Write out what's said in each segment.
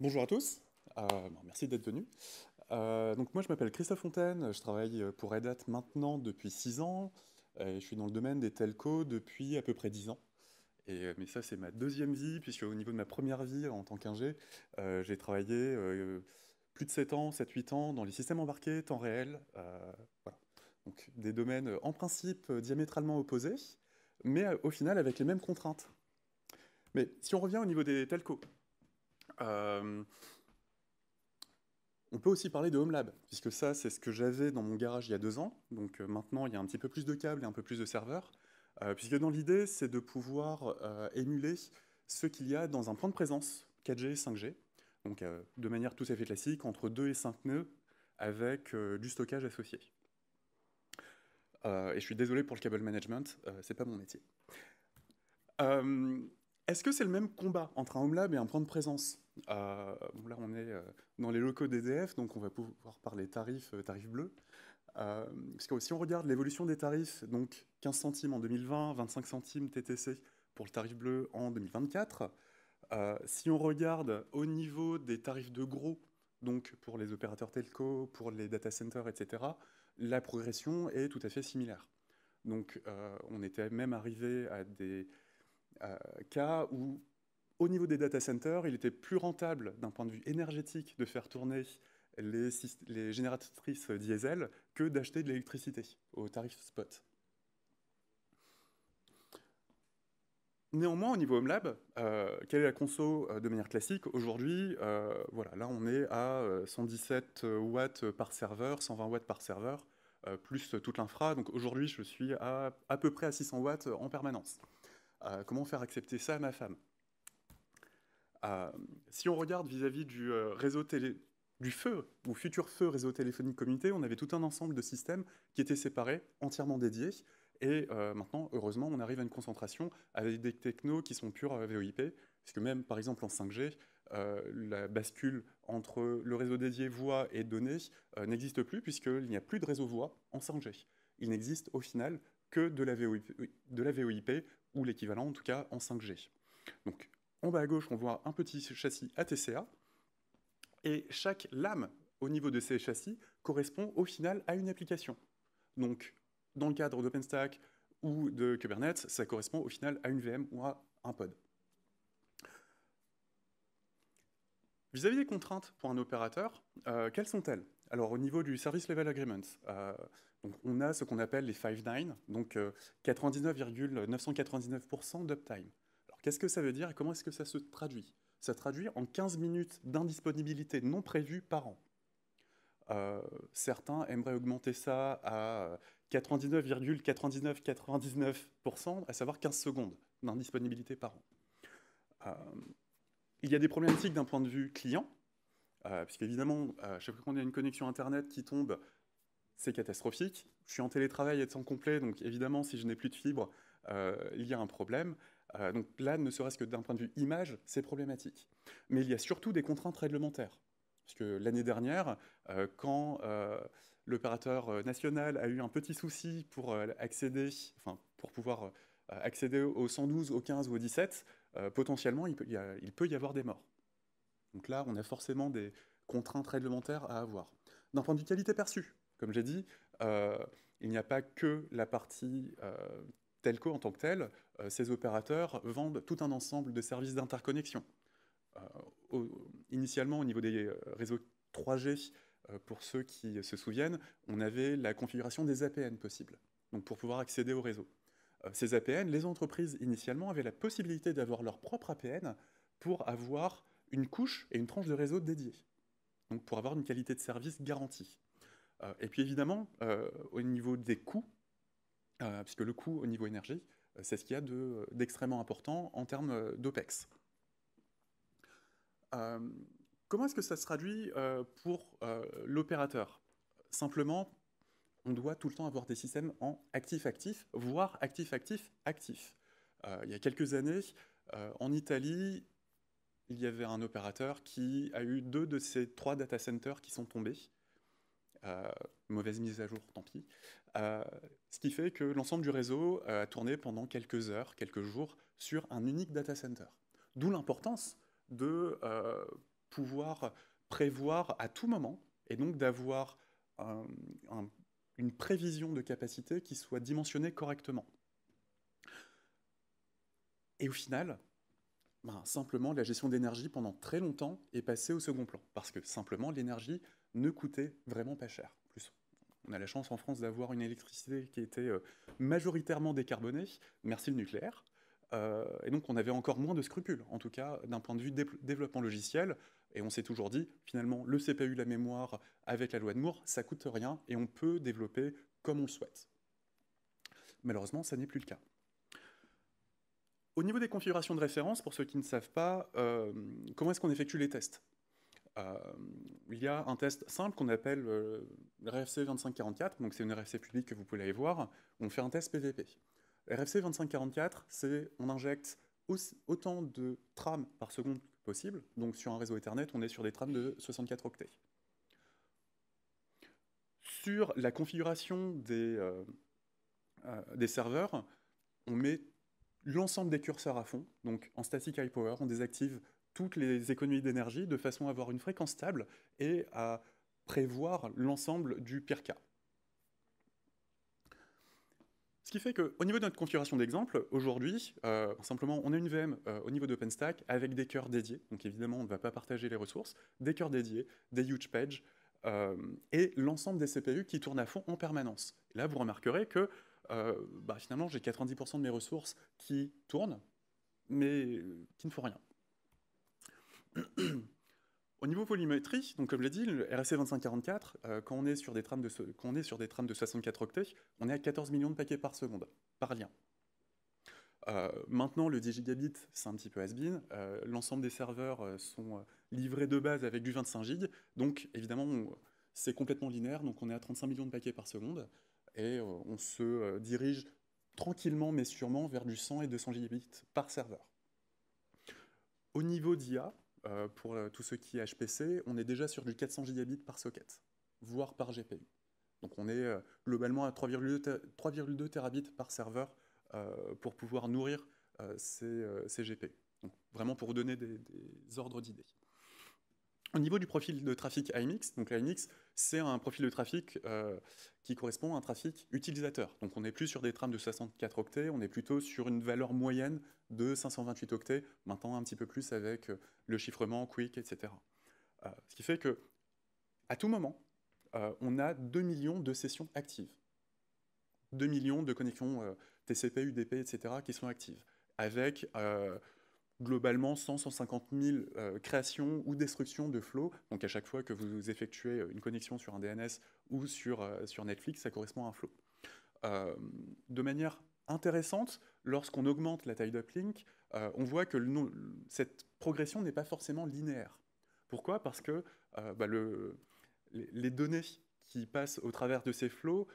Bonjour à tous, euh, merci d'être venu. Euh, donc moi je m'appelle Christophe Fontaine, je travaille pour Red Hat maintenant depuis 6 ans, je suis dans le domaine des telcos depuis à peu près 10 ans. Et, euh, mais ça c'est ma deuxième vie, puisque au niveau de ma première vie en tant qu'ingé, j'ai travaillé plus de 7 ans, 7-8 ans dans les systèmes embarqués, temps réel, Donc des domaines en principe diamétralement opposés, mais au final avec les mêmes contraintes. Mais si on revient au niveau des telcos, euh, on peut aussi parler de Home Lab, puisque ça, c'est ce que j'avais dans mon garage il y a deux ans. Donc euh, maintenant, il y a un petit peu plus de câbles et un peu plus de serveurs, euh, puisque dans l'idée, c'est de pouvoir émuler ce qu'il y a dans un point de présence 4G et 5G, donc de manière tout à fait classique, entre 2 et 5 nœuds, avec du stockage associé. et je suis désolé pour le cable management, c'est pas mon métier. Est-ce que c'est le même combat entre un home lab et un point de présence euh, Là, on est euh, dans les locaux d'EDF, donc on va pouvoir parler tarifs, euh, tarifs bleus. parce que si on regarde l'évolution des tarifs, donc 15 centimes en 2020, 25 centimes TTC pour le tarif bleu en 2024, si on regarde au niveau des tarifs de gros, donc pour les opérateurs telco, pour les data centers, etc., la progression est tout à fait similaire. Donc on était même arrivé à des euh, cas où, au niveau des data centers, il était plus rentable d'un point de vue énergétique de faire tourner les, les génératrices diesel que d'acheter de l'électricité au tarif spot. Néanmoins, au niveau Homelab, euh, quelle est la conso euh, de manière classique Aujourd'hui, voilà, là on est à 117 watts par serveur, 120 watts par serveur, plus toute l'infra. Donc aujourd'hui, je suis à à peu près à 600 watts en permanence. Euh, comment faire accepter ça à ma femme euh, Si on regarde vis-à-vis du euh, réseau télé, du feu ou futur feu réseau téléphonique communauté, on avait tout un ensemble de systèmes qui étaient séparés, entièrement dédiés. Et maintenant, heureusement, on arrive à une concentration avec des technos qui sont purs VoIP, puisque même, par exemple, en 5G, la bascule entre le réseau dédié voix et données n'existe plus, puisqu'il n'y a plus de réseau voix en 5G. Il n'existe au final que de la, VoIP, de la VoIP ou l'équivalent en tout cas en 5G. Donc en bas à gauche, on voit un petit châssis ATCA, et chaque lame au niveau de ces châssis correspond au final à une application. Donc dans le cadre d'OpenStack ou de Kubernetes, ça correspond au final à une VM ou à un pod. Vis-à-vis des contraintes pour un opérateur, euh, quelles sont-elles Alors au niveau du Service Level Agreement, euh, on a ce qu'on appelle les five 9 donc 99,999% euh, d'uptime. Alors qu'est-ce que ça veut dire et comment est-ce que ça se traduit Ça traduit en 15 minutes d'indisponibilité non prévue par an. Euh, certains aimeraient augmenter ça à 99,999%, à savoir 15 secondes d'indisponibilité par an. Euh, il y a des problématiques d'un point de vue client, euh, puisqu'évidemment, chaque fois qu'on a une connexion Internet qui tombe, c'est catastrophique. Je suis en télétravail et sans complet, donc évidemment, si je n'ai plus de fibre, euh, il y a un problème. Euh, donc là, ne serait-ce que d'un point de vue image, c'est problématique. Mais il y a surtout des contraintes réglementaires. Parce que l'année dernière, euh, quand l'opérateur national a eu un petit souci pour accéder, enfin, pour pouvoir accéder au 112, au 15 ou au 17, potentiellement, il il peut y avoir des morts. Donc là, on a forcément des contraintes réglementaires à avoir. D'un point de vue qualité perçue, comme j'ai dit, euh, il n'y a pas que la partie euh, telco en tant que telle. Euh, ces opérateurs vendent tout un ensemble de services d'interconnexion. initialement, au niveau des réseaux 3G, pour ceux qui se souviennent, on avait la configuration des APN possibles, donc pour pouvoir accéder au réseau. Ces APN, les entreprises initialement avaient la possibilité d'avoir leur propre APN pour avoir une couche et une tranche de réseau dédiée, donc pour avoir une qualité de service garantie. Euh, et puis évidemment, euh, au niveau des coûts, euh, puisque le coût au niveau énergie, c'est ce qu'il y a d'extrêmement important en termes d'OPEX. comment est-ce que ça se traduit pour l'opérateur Simplement, on doit tout le temps avoir des systèmes en actif-actif, voire actif-actif-actif. il y a quelques années, en Italie, il y avait un opérateur qui a eu deux de ses trois data centers qui sont tombés. Euh, mauvaise mise à jour, tant pis. Euh, ce qui fait que l'ensemble du réseau euh, a tourné pendant quelques heures, quelques jours, sur un unique data center. D'où l'importance de pouvoir prévoir à tout moment, et donc d'avoir une prévision de capacité qui soit dimensionnée correctement. Et au final, bah, simplement la gestion d'énergie pendant très longtemps est passée au second plan, parce que simplement l'énergie ne coûtait vraiment pas cher. plus, on a la chance en France d'avoir une électricité qui était euh, majoritairement décarbonée, merci le nucléaire, euh, et donc on avait encore moins de scrupules, en tout cas d'un point de vue développement logiciel, et on s'est toujours dit, finalement, le CPU, la mémoire, avec la loi de Moore, ça coûte rien, et on peut développer comme on le souhaite. Malheureusement, ça n'est plus le cas. Au niveau des configurations de référence, pour ceux qui ne savent pas, euh, comment est-ce qu'on effectue les tests euh, Il y a un test simple qu'on appelle euh, RFC 2544, donc c'est une RFC publique que vous pouvez aller voir. On fait un test PVP. RFC 2544, c'est on injecte autant de trames par seconde possible. Donc sur un réseau Ethernet, on est sur des trames de 64 octets. Sur la configuration des, des serveurs, on met l'ensemble des curseurs à fond. Donc en static high power, on désactive toutes les économies d'énergie de façon à avoir une fréquence stable et à prévoir l'ensemble du pire cas. Ce qui fait qu'au niveau de notre configuration d'exemple, aujourd'hui, euh, simplement, on a une VM euh, au niveau d'OpenStack avec des cœurs dédiés. Donc évidemment, on ne va pas partager les ressources, des cœurs dédiés, des huge pages euh, et l'ensemble des CPU qui tournent à fond en permanence. là, vous remarquerez que euh, bah, finalement, j'ai 90% de mes ressources qui tournent, mais euh, qui ne font rien. Au niveau volumétrie, donc comme je l'ai dit, le RSC e 2544, euh, quand, on est sur des trames de, est sur des de 64 octets, on est à 14 millions de paquets par seconde, par lien. maintenant, le 10 gigabit, c'est un petit peu has L'ensemble des serveurs sont livrés de base avec du 25 gig. Donc, évidemment, c'est complètement linéaire. Donc, on est à 35 millions de paquets par seconde et euh, on se euh, dirige tranquillement mais sûrement vers du 100 et 200 gigabits par serveur. Au niveau d'IA, euh, pour tout ce qui est HPC, on est déjà sur du 400 gigabits par socket, voire par GPU. Donc on est globalement à 3,2 terabits par serveur pour pouvoir nourrir ces, GPU. vraiment pour vous donner des, des ordres d'idées. Au niveau du profil de trafic IMIX, donc c'est un profil de trafic euh, qui correspond à un trafic utilisateur. Donc on n'est plus sur des trames de 64 octets, on est plutôt sur une valeur moyenne de 528 octets, maintenant un petit peu plus avec euh, le chiffrement, quick, etc. Euh, ce qui fait que, à tout moment, on a 2 millions de sessions actives. 2 millions de connexions TCP, UDP, etc. qui sont actives, avec globalement 100-150 000 euh, créations ou destructions de flots. Donc à chaque fois que vous effectuez euh, une connexion sur un DNS ou euh, sur, Netflix, ça correspond à un flow. de manière intéressante, lorsqu'on augmente la taille d'uplink, on voit que cette progression n'est pas forcément linéaire. Pourquoi Parce que bah, les données qui passent au travers de ces flots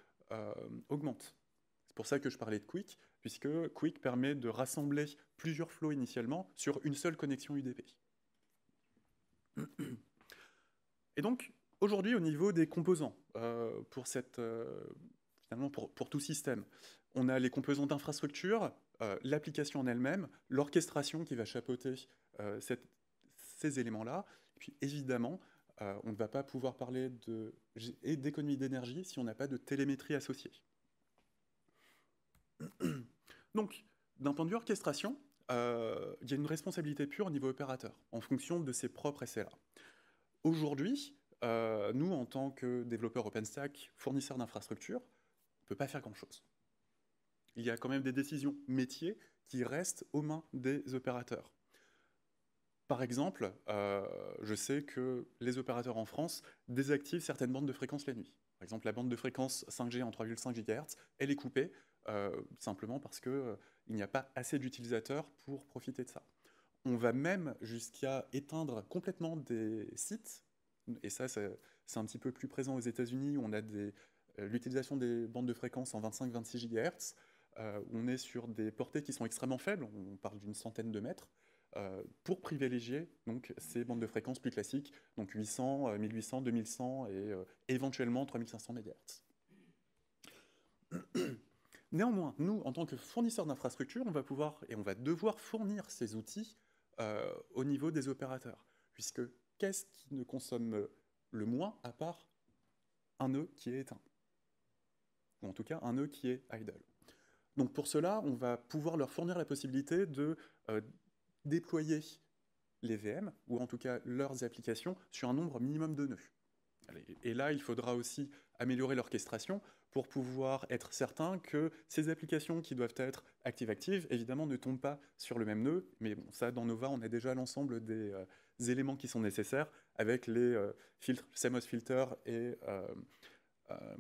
augmentent. C'est pour ça que je parlais de Quick puisque Quick permet de rassembler plusieurs flots initialement sur une seule connexion UDP. Et donc, aujourd'hui, au niveau des composants, euh, euh, pour, tout système, on a les composants d'infrastructure, euh, l'application en elle-même, l'orchestration qui va chapeauter ces éléments-là, puis évidemment, on ne va pas pouvoir parler d'économie d'énergie si on n'a pas de télémétrie associée. Donc, d'un point de vue orchestration, euh, il y a une responsabilité pure au niveau opérateur, en fonction de ses propres SLA. Aujourd'hui, euh, nous, en tant que développeurs OpenStack, fournisseurs d'infrastructures, on ne peut pas faire grand-chose. Il y a quand même des décisions métiers qui restent aux mains des opérateurs. Par exemple, euh, je sais que les opérateurs en France désactivent certaines bandes de fréquences la nuit. Par exemple, la bande de fréquence 5G en 3,5 GHz, elle est coupée. Euh, simplement parce qu'il euh, il n'y a pas assez d'utilisateurs pour profiter de ça. On va même jusqu'à éteindre complètement des sites, et ça c'est un petit peu plus présent aux États-Unis, on a euh, l'utilisation des bandes de fréquence en 25-26 GHz, euh, on est sur des portées qui sont extrêmement faibles, on parle d'une centaine de mètres, pour privilégier donc, ces bandes de fréquence plus classiques, donc 800, 1800, 2100 et éventuellement 3500 MHz. Néanmoins, nous, en tant que fournisseurs d'infrastructures, on va pouvoir et on va devoir fournir ces outils euh, au niveau des opérateurs. Puisque qu'est-ce qui ne consomme euh, le moins à part un nœud qui est éteint Ou en tout cas, un nœud qui est idle. Donc pour cela, on va pouvoir leur fournir la possibilité de euh, déployer les VM, ou en tout cas leurs applications, sur un nombre minimum de nœuds. Et là, il faudra aussi améliorer l'orchestration pour pouvoir être certain que ces applications qui doivent être active-active évidemment, ne tombent pas sur le même nœud. Mais bon, ça, dans Nova, on a déjà l'ensemble des euh, éléments qui sont nécessaires avec les euh, filtres CMOS filter et euh,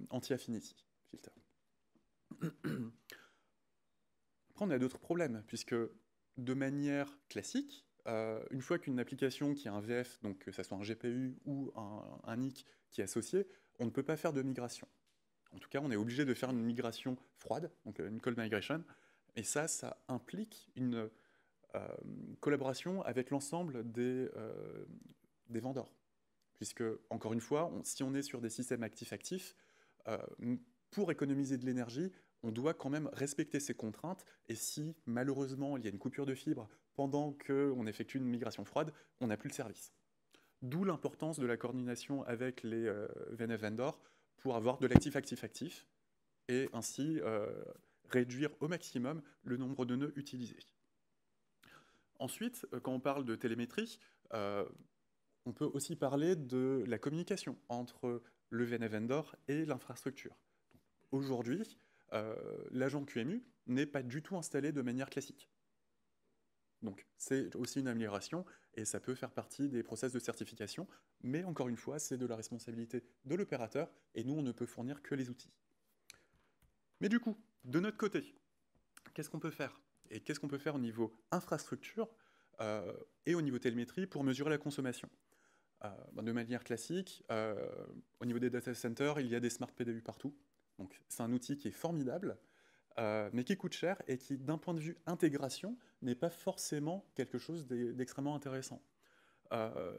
anti-affinity filter. Après, on a d'autres problèmes, puisque de manière classique, une fois qu'une application qui a un VF, donc que ce soit un GPU ou un, un NIC qui est associé, on ne peut pas faire de migration. En tout cas, on est obligé de faire une migration froide, donc euh, une cold migration, et ça, ça implique une euh, collaboration avec l'ensemble euh, des, vendeurs. Puisque, encore une fois, si on est sur des systèmes actifs-actifs, pour économiser de l'énergie, on doit quand même respecter ces contraintes. Et si malheureusement il y a une coupure de fibre pendant qu'on effectue une migration froide, on n'a plus le service. D'où l'importance de la coordination avec les euh, VNF vendors pour avoir de l'actif-actif-actif et ainsi euh, réduire au maximum le nombre de nœuds utilisés. Ensuite, euh, quand on parle de télémétrie, on peut aussi parler de la communication entre le VNF vendor et l'infrastructure. Aujourd'hui, l'agent QMU n'est pas du tout installé de manière classique. Donc c'est aussi une amélioration et ça peut faire partie des process de certification, mais encore une fois, c'est de la responsabilité de l'opérateur, et nous, on ne peut fournir que les outils. Mais du coup, de notre côté, qu'est-ce qu'on peut faire Et qu'est-ce qu'on peut faire au niveau infrastructure euh, et au niveau télémétrie pour mesurer la consommation euh, ben, De manière classique, euh, au niveau des data centers, il y a des smart PDU partout. Donc c'est un outil qui est formidable, euh, mais qui coûte cher et qui, d'un point de vue intégration, n'est pas forcément quelque chose d'extrêmement intéressant. Euh,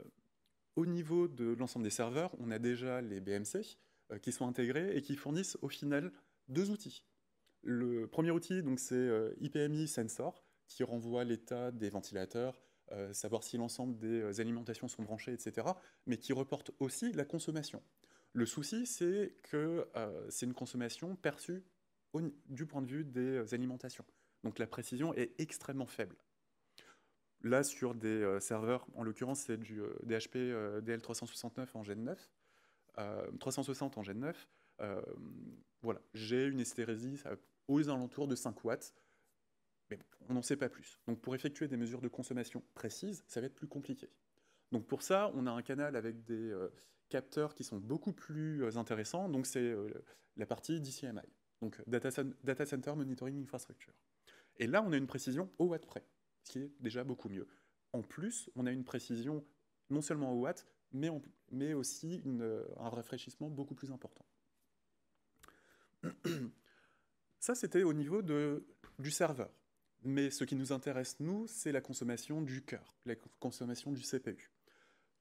au niveau de l'ensemble des serveurs, on a déjà les BMC euh, qui sont intégrés et qui fournissent au final deux outils. Le premier outil, donc, c'est IPMI Sensor, qui renvoie l'état des ventilateurs, savoir si l'ensemble des alimentations sont branchées, etc., mais qui reporte aussi la consommation. Le souci, c'est que c'est une consommation perçue du point de vue des euh, alimentations. Donc la précision est extrêmement faible. Là, sur des euh, serveurs, en l'occurrence, c'est du euh, DHP DL369 en Gen 9, 360 en Gen 9. voilà, j'ai une hystérésie aux alentours de 5 watts, mais on n'en sait pas plus. Donc pour effectuer des mesures de consommation précises, ça va être plus compliqué. Donc pour ça, on a un canal avec des capteurs qui sont beaucoup plus intéressants, donc c'est la partie DCMI. Donc euh, data, data, Center Monitoring Infrastructure. Et là, on a une précision au watt près, ce qui est déjà beaucoup mieux. En plus, on a une précision non seulement au watt, mais, mais aussi euh, un rafraîchissement beaucoup plus important. Ça, c'était au niveau de, du serveur. Mais ce qui nous intéresse, nous, c'est la consommation du cœur, la consommation du CPU.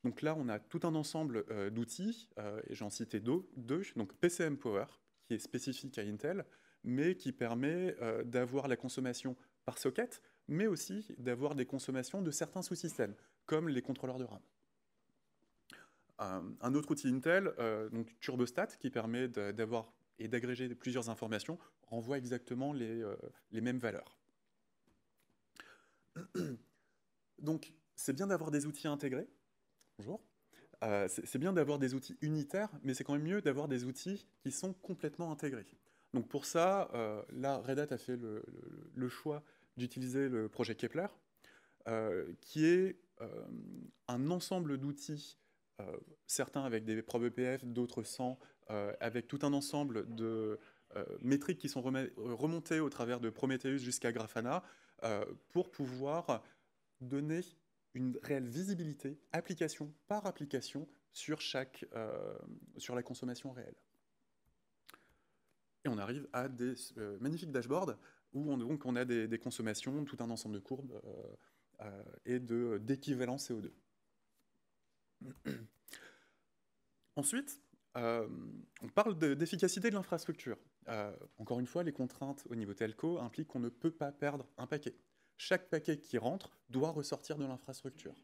Donc là, on a tout un ensemble euh, d'outils, et j'en citais deux, deux, donc PCM Power, qui est spécifique à Intel, mais qui permet euh, d'avoir la consommation par socket, mais aussi d'avoir des consommations de certains sous-systèmes, comme les contrôleurs de RAM. Euh, un autre outil Intel, euh, donc Turbostat, qui permet d'avoir et d'agréger plusieurs informations, renvoie exactement les, les mêmes valeurs. Donc, c'est bien d'avoir des outils intégrés. Bonjour. Euh, c'est bien d'avoir des outils unitaires, mais c'est quand même mieux d'avoir des outils qui sont complètement intégrés. Donc pour ça, euh, là, Red Hat a fait le, choix d'utiliser le projet Kepler, euh, qui est euh, un ensemble d'outils, certains avec des probes EPF, d'autres sans, avec tout un ensemble de métriques qui sont remontées au travers de Prometheus jusqu'à Grafana, pour pouvoir donner une réelle visibilité, application par application, sur, chaque, euh, sur la consommation réelle. Et on arrive à des euh, magnifiques dashboards où on, donc, on a des, consommations, tout un ensemble de courbes euh, et d'équivalent CO2. Ensuite, on parle d'efficacité de l'infrastructure. encore une fois, les contraintes au niveau telco impliquent qu'on ne peut pas perdre un paquet chaque paquet qui rentre doit ressortir de l'infrastructure.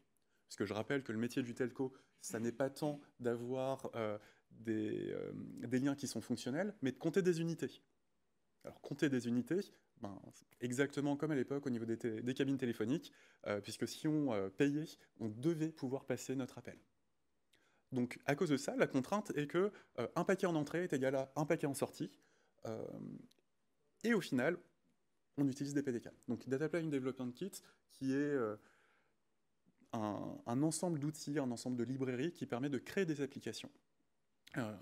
Parce que je rappelle que le métier du telco, ça n'est pas tant d'avoir euh, euh, des, liens qui sont fonctionnels, mais de compter des unités. Alors compter des unités, ben, exactement comme à l'époque au niveau des, cabines téléphoniques, euh, puisque si on payait, on devait pouvoir passer notre appel. Donc à cause de ça, la contrainte est que un paquet en entrée est égal à un paquet en sortie. et au final, on utilise des PDK. Donc Data Plane Development Kit, qui est euh, un, ensemble d'outils, un ensemble de librairies qui permet de créer des applications. Euh,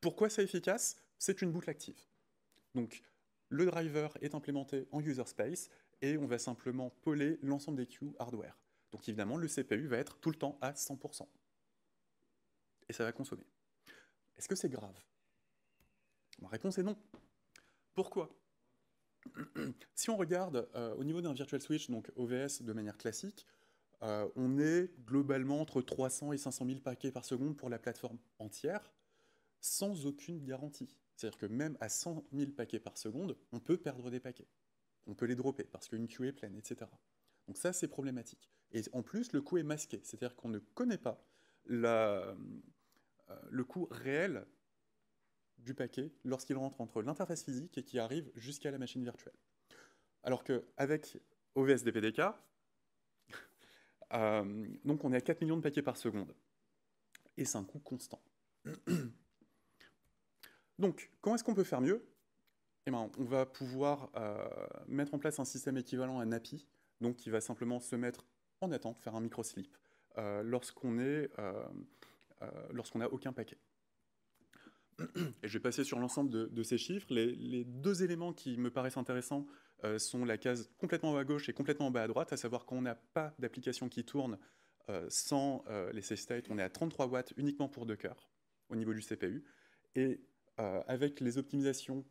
pourquoi c'est efficace C'est une boucle active. Donc le driver est implémenté en user space et on va simplement poller l'ensemble des queues hardware. Donc évidemment, le CPU va être tout le temps à 100%. Et ça va consommer. Est-ce que c'est grave Ma réponse est non. Pourquoi si on regarde euh, au niveau d'un virtual switch, donc OVS de manière classique, euh, on est globalement entre 300 et 500 000 paquets par seconde pour la plateforme entière, sans aucune garantie. C'est-à-dire que même à 100 000 paquets par seconde, on peut perdre des paquets. On peut les dropper parce qu'une queue est pleine, etc. Donc ça, c'est problématique. Et en plus, le coût est masqué. C'est-à-dire qu'on ne connaît pas euh, le coût réel du paquet lorsqu'il rentre entre l'interface physique et qui arrive jusqu'à la machine virtuelle. Alors qu'avec OVS DPDK, euh, donc on est à 4 millions de paquets par seconde. Et c'est un coût constant. donc, comment est-ce qu'on peut faire mieux eh bien, On va pouvoir euh, mettre en place un système équivalent à NAPI, donc qui va simplement se mettre en attente, faire un micro-slip, euh, lorsqu'on n'a aucun paquet. Et je vais passer sur l'ensemble de, ces chiffres. Les, deux éléments qui me paraissent intéressants euh, sont la case complètement en bas à gauche et complètement en bas à droite, à savoir qu'on n'a pas d'application qui tourne euh, sans euh, les safe state. On est à 33 watts uniquement pour Docker au niveau du CPU. Et avec les optimisations,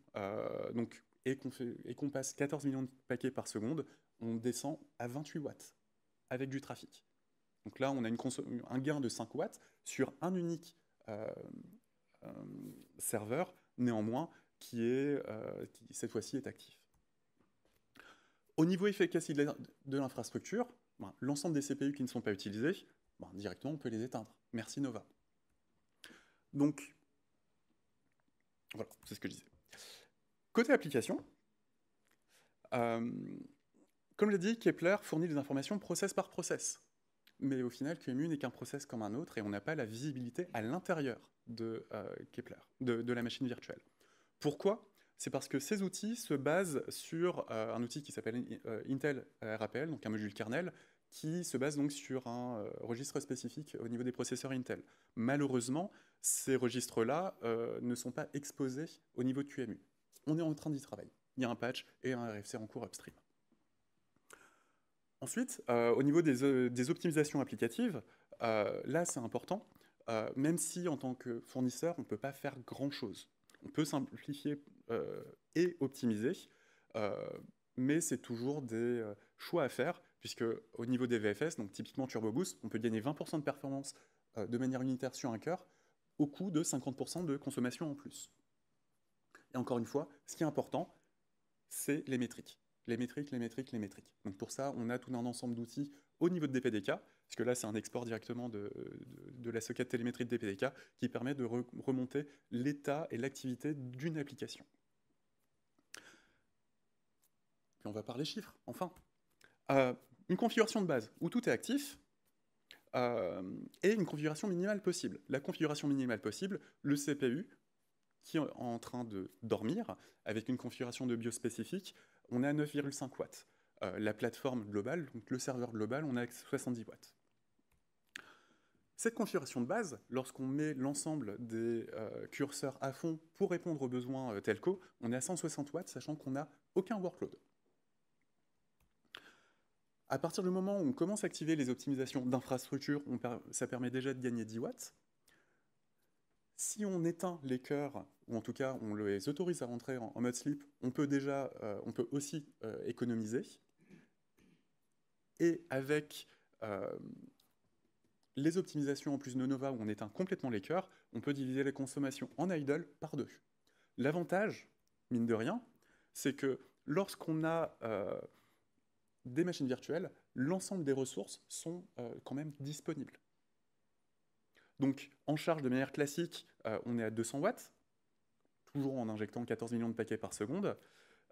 donc, et qu'on passe 14 millions de paquets par seconde, on descend à 28 watts avec du trafic. Donc là, on a une un gain de 5 watts sur un unique, euh, euh, serveur, néanmoins, qui, est, euh, cette fois-ci est actif. Au niveau efficacité de l'infrastructure, ben, l'ensemble des CPU qui ne sont pas utilisés, ben, directement, on peut les éteindre. Merci Nova. Donc, voilà, c'est ce que je disais. Côté application, euh, comme je l'ai dit, Kepler fournit des informations process par process mais au final, QEMU n'est qu'un process comme un autre et on n'a pas la visibilité à l'intérieur de euh, Kepler, de, la machine virtuelle. Pourquoi C'est parce que ces outils se basent sur euh, un outil qui s'appelle euh, Intel RAPL, donc un module kernel, qui se base donc sur un registre spécifique au niveau des processeurs Intel. Malheureusement, ces registres-là ne sont pas exposés au niveau de QEMU. On est en train d'y travailler. Il y a un patch et un RFC en cours upstream. Ensuite, euh, au niveau des, euh, optimisations applicatives, euh, là c'est important, même si en tant que fournisseur, on ne peut pas faire grand-chose. On peut simplifier et optimiser, mais c'est toujours des choix à faire, puisque au niveau des VFS, donc typiquement Turbo Boost, on peut gagner 20% de performance de manière unitaire sur un cœur, au coût de 50% de consommation en plus. Et encore une fois, ce qui est important, c'est les métriques les métriques, les métriques, les métriques. Donc pour ça, on a tout un ensemble d'outils au niveau de DPDK, parce que là, c'est un export directement de, la socket télémétrique de DPDK qui permet de remonter l'état et l'activité d'une application. Puis on va parler chiffres, enfin. Euh, une configuration de base où tout est actif, euh, et une configuration minimale possible. La configuration minimale possible, le CPU qui est en train de dormir, avec une configuration de BIOS spécifique, on est à 9,5 watts. Euh, la plateforme globale, donc le serveur global, on est à 70 watts. Cette configuration de base, lorsqu'on met l'ensemble des euh, curseurs à fond pour répondre aux besoins euh, telco, on est à 160 watts, sachant qu'on n'a aucun workload. À partir du moment où on commence à activer les optimisations d'infrastructure, ça permet déjà de gagner 10 watts. Si on éteint les cœurs ou en tout cas on les autorise à rentrer en, mode sleep, on peut déjà, euh, on peut aussi euh, économiser. Et avec euh, les optimisations en plus de Nova où on éteint complètement les cœurs, on peut diviser les consommations en idle par deux. L'avantage, mine de rien, c'est que lorsqu'on a des machines virtuelles, l'ensemble des ressources sont quand même disponibles. Donc en charge de manière classique, on est à 200 watts, toujours en injectant 14 millions de paquets par seconde.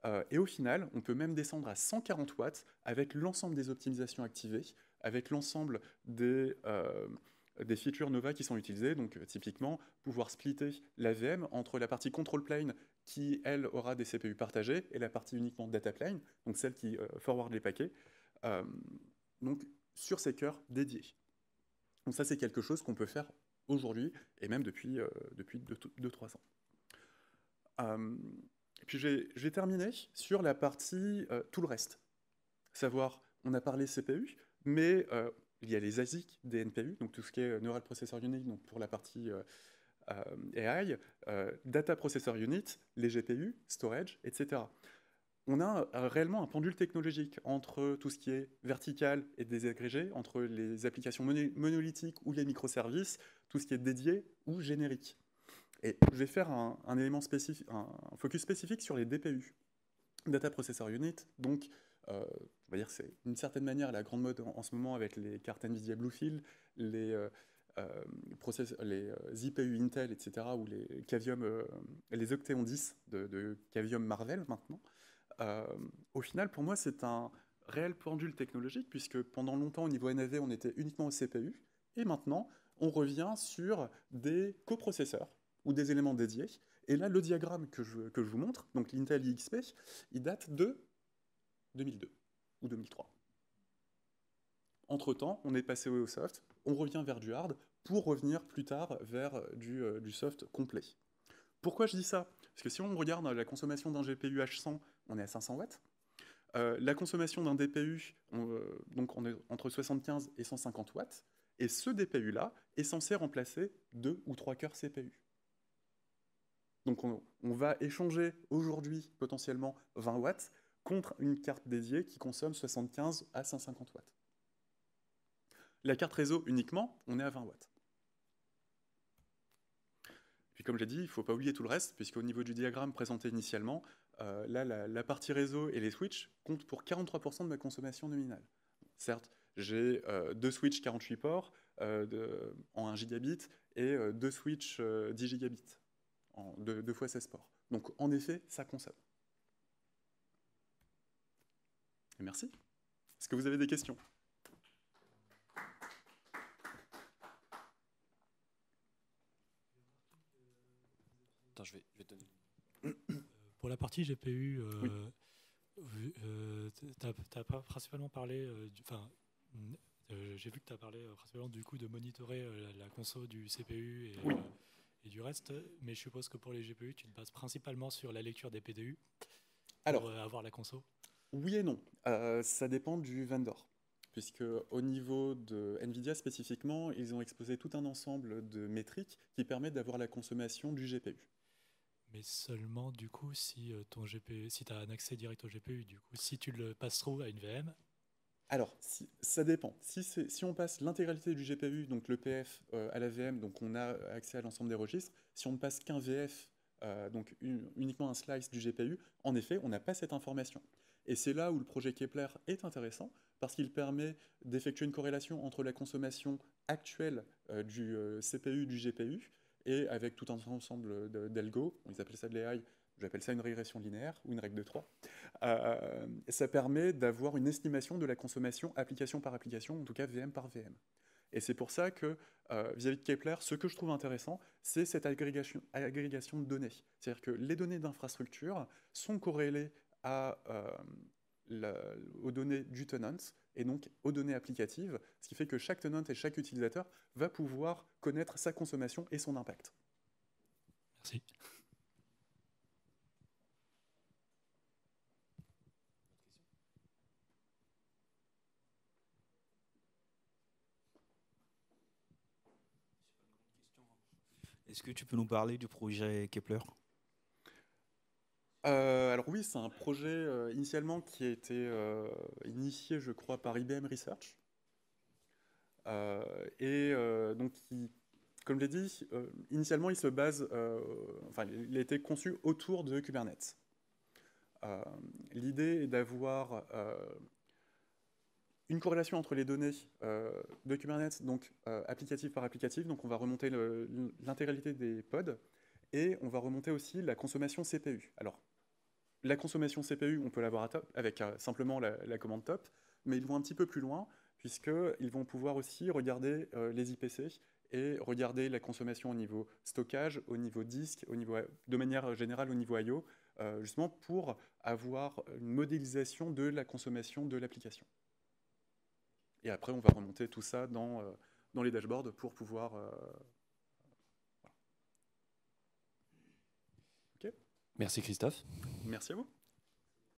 Euh, et au final, on peut même descendre à 140 watts avec l'ensemble des optimisations activées, avec l'ensemble des, euh, features Nova qui sont utilisées. Donc euh, typiquement, pouvoir splitter la VM entre la partie control plane qui, elle, aura des CPU partagés et la partie uniquement data plane, donc celle qui forward les paquets, donc sur ces cœurs dédiés. Donc ça, c'est quelque chose qu'on peut faire aujourd'hui et même depuis, depuis 2-3 ans. Euh, et puis j'ai terminé sur la partie euh, tout le reste. Savoir, on a parlé CPU, mais euh, il y a les ASIC des NPU, donc tout ce qui est Neural Processor Unit, donc pour la partie AI, Data Processor Unit, les GPU, Storage, etc on a réellement un pendule technologique entre tout ce qui est vertical et désagrégé, entre les applications monolithiques ou les microservices, tout ce qui est dédié ou générique. Et je vais faire un, élément spécifique, un, focus spécifique sur les DPU, Data Processor Unit. Donc, euh, on va dire que c'est d'une certaine manière la grande mode en, ce moment avec les cartes NVIDIA Bluefield, les, euh, euh, les IPU Intel, etc., ou les Cavium, les Octeon 10 de, de Cavium Marvel maintenant. au final, pour moi, c'est un réel pendule technologique, puisque pendant longtemps, au niveau NAV, on était uniquement au CPU, et maintenant, on revient sur des coprocesseurs ou des éléments dédiés. Et là, le diagramme que je, vous montre, donc l'Intel IXP, il date de 2002 ou 2003. Entre-temps, on est passé au soft, on revient vers du hard pour revenir plus tard vers euh, euh, du, soft complet. Pourquoi je dis ça Parce que si on regarde hein, la consommation d'un GPU H100, on est à 500 watts. Euh, la consommation d'un DPU, donc on est entre 75 et 150 watts. Et ce DPU-là est censé remplacer deux ou trois cœurs CPU. Donc on, va échanger aujourd'hui potentiellement 20 watts contre une carte dédiée qui consomme 75 à 150 watts. La carte réseau uniquement, on est à 20 watts. Puis comme j'ai dit, il ne faut pas oublier tout le reste, puisqu'au niveau du diagramme présenté initialement, euh, là, la, partie réseau et les switches comptent pour 43% de ma consommation nominale. Certes, j'ai euh, deux switches 48 ports euh, en 1 gigabit et deux switches 10 gigabit deux, fois 16 ports. Donc en effet, ça consomme. merci. Est-ce que vous avez des questions je vais, Pour la partie GPU, euh, tu euh, as, pas principalement parlé, euh, enfin, euh, j'ai vu que tu as parlé principalement du coup de monitorer la, console du CPU et oui et du reste, mais je suppose que pour les GPU, tu te bases principalement sur la lecture des PDU pour euh, avoir la conso Oui et non. Euh, ça dépend du vendor. Puisque au niveau de Nvidia spécifiquement, ils ont exposé tout un ensemble de métriques qui permettent d'avoir la consommation du GPU. Mais seulement du coup si euh, ton GPU, si tu as un accès direct au GPU, du coup si tu le passes trop à une VM, alors, si, ça dépend. Si, on passe l'intégralité du GPU, donc le PF, euh, à la VM, donc on a accès à l'ensemble des registres. Si on ne passe qu'un VF, euh, donc uniquement un slice du GPU, en effet, on n'a pas cette information. Et c'est là où le projet Kepler est intéressant, parce qu'il permet d'effectuer une corrélation entre la consommation actuelle euh, du CPU du GPU, et avec tout un ensemble d'algo, ils appellent ça de l'AI, j'appelle ça une régression linéaire ou une règle de 3, euh, ça permet d'avoir une estimation de la consommation application par application, en tout cas VM par VM. Et c'est pour ça que euh, vis-à-vis de Kepler, ce que je trouve intéressant, c'est cette agrégation, de données. C'est-à-dire que les données d'infrastructure sont corrélées euh, aux données du tenant et donc aux données applicatives, ce qui fait que chaque tenant et chaque utilisateur va pouvoir connaître sa consommation et son impact. Merci. Est-ce que tu peux nous parler du projet Kepler euh, alors oui, c'est un projet euh, initialement qui a été euh, initié, je crois, par IBM Research. et donc, comme je l'ai dit, initialement, il se base, enfin, il a été conçu autour de Kubernetes. L'idée est d'avoir une corrélation entre les données euh, de Kubernetes, donc euh, applicative par applicative. Donc on va remonter l'intégralité des pods et on va remonter aussi la consommation CPU. Alors, la consommation CPU, on peut l'avoir avec euh, simplement la, commande top, mais ils vont un petit peu plus loin puisqu'ils vont pouvoir aussi regarder les IPC et regarder la consommation au niveau stockage, au niveau disque, au niveau, de manière générale au niveau I.O., justement pour avoir une modélisation de la consommation de l'application. Et après, on va remonter tout ça dans, euh, dans les dashboards pour pouvoir... Euh, Merci Christophe. Merci à vous.